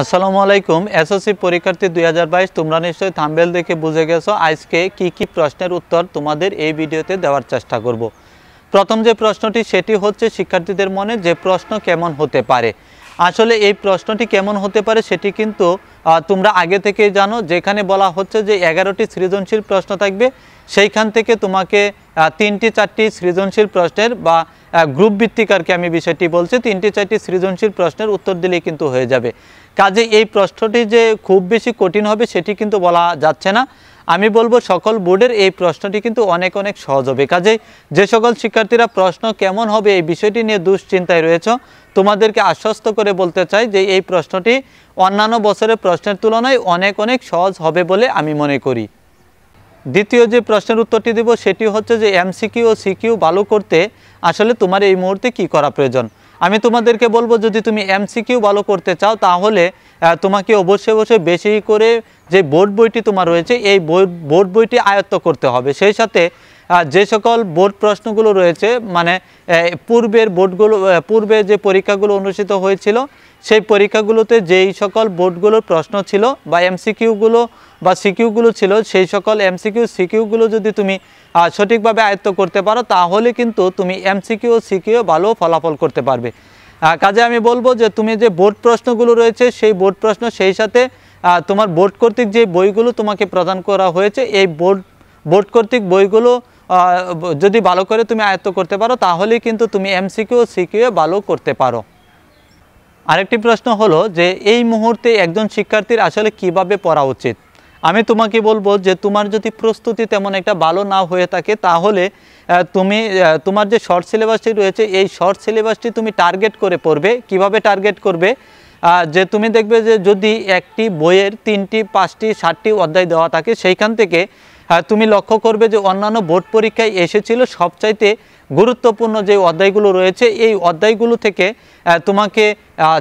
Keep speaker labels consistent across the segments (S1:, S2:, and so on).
S1: আসসালামু আলাইকুম এসএসসি পরীক্ষার্থী দুই তোমরা নিশ্চয়ই থাম্বেল দেখে বুঝে গেছো আজকে কি কি প্রশ্নের উত্তর তোমাদের এই ভিডিওতে দেওয়ার চেষ্টা করব। প্রথম যে প্রশ্নটি সেটি হচ্ছে শিক্ষার্থীদের মনে যে প্রশ্ন কেমন হতে পারে আসলে এই প্রশ্নটি কেমন হতে পারে সেটি কিন্তু তোমরা আগে থেকেই জানো যেখানে বলা হচ্ছে যে এগারোটি সৃজনশীল প্রশ্ন থাকবে সেইখান থেকে তোমাকে তিনটি চারটি সৃজনশীল প্রশ্নের বা গ্রুপ ভিত্তিক আর কি আমি বিষয়টি বলছি তিনটি চারটি সৃজনশীল প্রশ্নের উত্তর দিলেই কিন্তু হয়ে যাবে কাজে এই প্রশ্নটি যে খুব বেশি কঠিন হবে সেটি কিন্তু বলা যাচ্ছে না আমি বলবো সকল বোর্ডের এই প্রশ্নটি কিন্তু অনেক অনেক সহজ হবে কাজেই যে সকল শিক্ষার্থীরা প্রশ্ন কেমন হবে এই বিষয়টি নিয়ে দুশ্চিন্তায় রয়েছ তোমাদেরকে আশ্বস্ত করে বলতে চাই যে এই প্রশ্নটি অন্যান্য বছরের প্রশ্নের তুলনায় অনেক অনেক সহজ হবে বলে আমি মনে করি দ্বিতীয় যে প্রশ্নের উত্তরটি দেব সেটি হচ্ছে যে এমসিকিউ ও সিকিউ ভালো করতে আসলে তোমার এই মুহূর্তে কি করা প্রয়োজন আমি তোমাদেরকে বলবো যদি তুমি এমসিকিউ ভালো করতে চাও তাহলে তোমাকে অবশ্যই অবশ্যই বেশি করে যে বোর্ড বইটি তোমার রয়েছে এই বোর্ড বইটি আয়ত্ত করতে হবে সেই সাথে যে সকল বোর্ড প্রশ্নগুলো রয়েছে মানে পূর্বের বোর্ডগুলো পূর্বে যে পরীক্ষাগুলো অনুষ্ঠিত হয়েছিল সেই পরীক্ষাগুলোতে যেই সকল বোর্ডগুলোর প্রশ্ন ছিল বা এমসিকিউগুলো বা সিকিউগুলো ছিল সেই সকল এমসিকিউ সিকিউগুলো যদি তুমি সঠিকভাবে আয়ত্ত করতে পারো তাহলে কিন্তু তুমি এমসিকিউ সিকিউ ভালো ফলাফল করতে পারবে কাজে আমি বলবো যে তুমি যে বোর্ড প্রশ্নগুলো রয়েছে সেই বোর্ড প্রশ্ন সেই সাথে তোমার বোর্ড কর্তৃক যে বইগুলো তোমাকে প্রদান করা হয়েছে এই বোর্ড বোর্ড কর্তৃক বইগুলো যদি ভালো করে তুমি আয়ত্ত করতে পারো তাহলেই কিন্তু তুমি এমসিকিউ সিকিউ ভালো করতে পারো আরেকটি প্রশ্ন হলো যে এই মুহূর্তে একজন শিক্ষার্থীর আসলে কিভাবে পড়া উচিত আমি তোমাকে বলবো যে তোমার যদি প্রস্তুতি তেমন একটা ভালো না হয়ে থাকে তাহলে তুমি তোমার যে শর্ট সিলেবাসটি রয়েছে এই শর্ট সিলেবাসটি তুমি টার্গেট করে পড়বে কিভাবে টার্গেট করবে যে তুমি দেখবে যে যদি একটি বইয়ের তিনটি পাঁচটি ষাটটি অধ্যায় দেওয়া থাকে সেইখান থেকে তুমি লক্ষ্য করবে যে অন্যান্য বোর্ড পরীক্ষায় এসেছিল সবচাইতে গুরুত্বপূর্ণ যে অধ্যায়গুলো রয়েছে এই অধ্যায়গুলো থেকে তোমাকে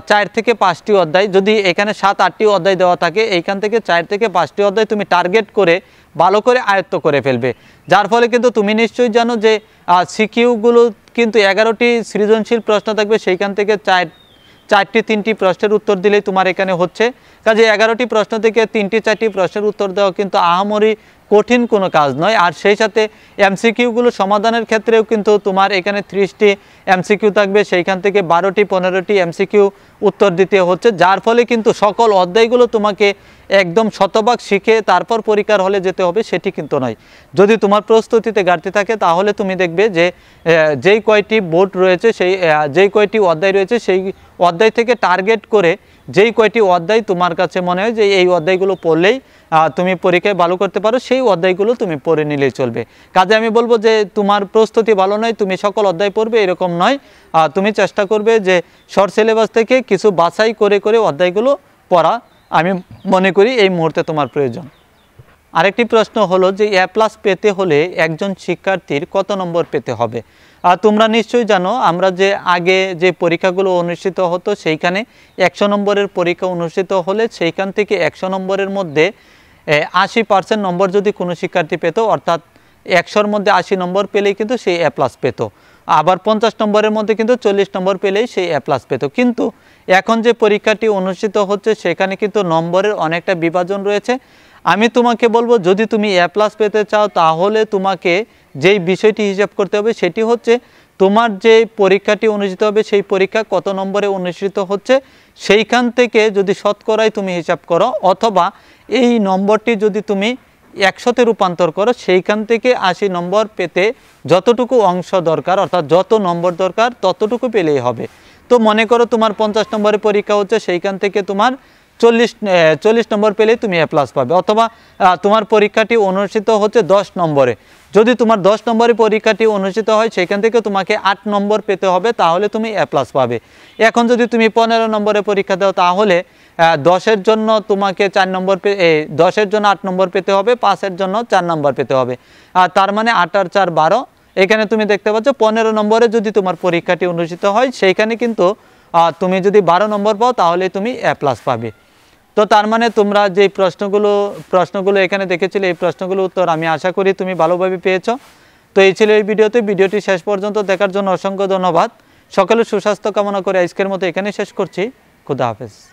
S1: চার থেকে পাঁচটি অধ্যায় যদি এখানে সাত আটটি অধ্যায় দেওয়া থাকে এইখান থেকে চার থেকে পাঁচটি অধ্যায় তুমি টার্গেট করে ভালো করে আয়ত্ত করে ফেলবে যার ফলে কিন্তু তুমি নিশ্চয়ই জানো যে সিকিউগুলো কিন্তু এগারোটি সৃজনশীল প্রশ্ন থাকবে সেইখান থেকে চার চারটি তিনটি প্রশ্নের উত্তর দিলেই তোমার এখানে হচ্ছে কাজে এগারোটি প্রশ্ন থেকে তিনটি চারটি প্রশ্নের উত্তর দেওয়া কিন্তু আহামরি কঠিন কোনো কাজ নয় আর সেই সাথে এমসিকিউগুলো সমাধানের ক্ষেত্রেও কিন্তু তোমার এখানে ত্রিশটি এমসিকিউ থাকবে সেইখান থেকে বারোটি পনেরোটি এমসিকিউ উত্তর দিতে হচ্ছে যার ফলে কিন্তু সকল অধ্যায়গুলো তোমাকে একদম শতভাগ শিখে তারপর পরীক্ষার হলে যেতে হবে সেটি কিন্তু নয় যদি তোমার প্রস্তুতিতে ঘাটতি থাকে তাহলে তুমি দেখবে যে যেই কয়টি বোর্ড রয়েছে সেই যেই কয়টি অধ্যায় রয়েছে সেই অধ্যায় থেকে টার্গেট করে যেই কয়টি অধ্যায় তোমার কাছে মনে হয় যে এই অধ্যায়গুলো পড়লেই তুমি পরীক্ষায় ভালো করতে পারো সেই অধ্যায়গুলো তুমি পড়ে নিলেই চলবে কাজে আমি বলবো যে তোমার প্রস্তুতি ভালো নয় তুমি সকল অধ্যায় পড়বে এরকম নয় তুমি চেষ্টা করবে যে শর্ট সিলেবাস থেকে কিছু বাছাই করে করে অধ্যায়গুলো পড়া আমি মনে করি এই মুহূর্তে তোমার প্রয়োজন আরেকটি প্রশ্ন হলো যে এ প্লাস পেতে হলে একজন শিক্ষার্থীর কত নম্বর পেতে হবে তোমরা নিশ্চয়ই জানো আমরা যে আগে যে পরীক্ষাগুলো অনুষ্ঠিত হতো সেইখানে একশো নম্বরের পরীক্ষা অনুষ্ঠিত হলে সেইখান থেকে একশো নম্বরের মধ্যে আশি পার্সেন্ট নম্বর যদি কোনো শিক্ষার্থী পেত অর্থাৎ একশোর মধ্যে আশি নম্বর পেলেই কিন্তু সেই এ প্লাস পেত আবার পঞ্চাশ নম্বরের মধ্যে কিন্তু চল্লিশ নম্বর পেলেই সেই এ প্লাস পেত কিন্তু এখন যে পরীক্ষাটি অনুষ্ঠিত হচ্ছে সেখানে কিন্তু নম্বরের অনেকটা বিভাজন রয়েছে আমি তোমাকে বলবো যদি তুমি এ প্লাস পেতে চাও তাহলে তোমাকে যেই বিষয়টি হিসাব করতে হবে সেটি হচ্ছে তোমার যে পরীক্ষাটি অনুষ্ঠিত হবে সেই পরীক্ষা কত নম্বরে অনুষ্ঠিত হচ্ছে সেইখান থেকে যদি শতকরাই তুমি হিসাব করো অথবা এই নম্বরটি যদি তুমি একশোতে রূপান্তর করো সেইখান থেকে আশি নম্বর পেতে যতটুকু অংশ দরকার অর্থাৎ যত নম্বর দরকার ততটুকু পেলেই হবে তো মনে করো তোমার পঞ্চাশ নম্বরের পরীক্ষা হচ্ছে সেইখান থেকে তোমার চল্লিশ চল্লিশ নম্বর পেলেই তুমি এ প্লাস পাবে অথবা তোমার পরীক্ষাটি অনুষ্ঠিত হচ্ছে দশ নম্বরে যদি তোমার দশ নম্বরে পরীক্ষাটি অনুষ্ঠিত হয় সেখান থেকে তোমাকে আট নম্বর পেতে হবে তাহলে তুমি এ প্লাস পাবে এখন যদি তুমি পনেরো নম্বরে পরীক্ষা দাও তাহলে দশের জন্য তোমাকে চার নম্বর দশের জন্য আট নম্বর পেতে হবে পাঁচের জন্য চার নম্বর পেতে হবে আর তার মানে আট আর চার বারো এখানে তুমি দেখতে পাচ্ছ পনেরো নম্বরে যদি তোমার পরীক্ষাটি অনুষ্ঠিত হয় সেইখানে কিন্তু তুমি যদি বারো নম্বর পাও তাহলে তুমি এ প্লাস পাবে তো তার মানে তোমরা যে প্রশ্নগুলো প্রশ্নগুলো এখানে দেখেছিলে এই প্রশ্নগুলো উত্তর আমি আশা করি তুমি ভালোভাবে পেয়েছ তো এই ছিল এই ভিডিওতে ভিডিওটি শেষ পর্যন্ত দেখার জন্য অসংখ্য ধন্যবাদ সকলে সুস্বাস্থ্য কামনা করে আজকের মতো এখানে শেষ করছি খুদা হাফেজ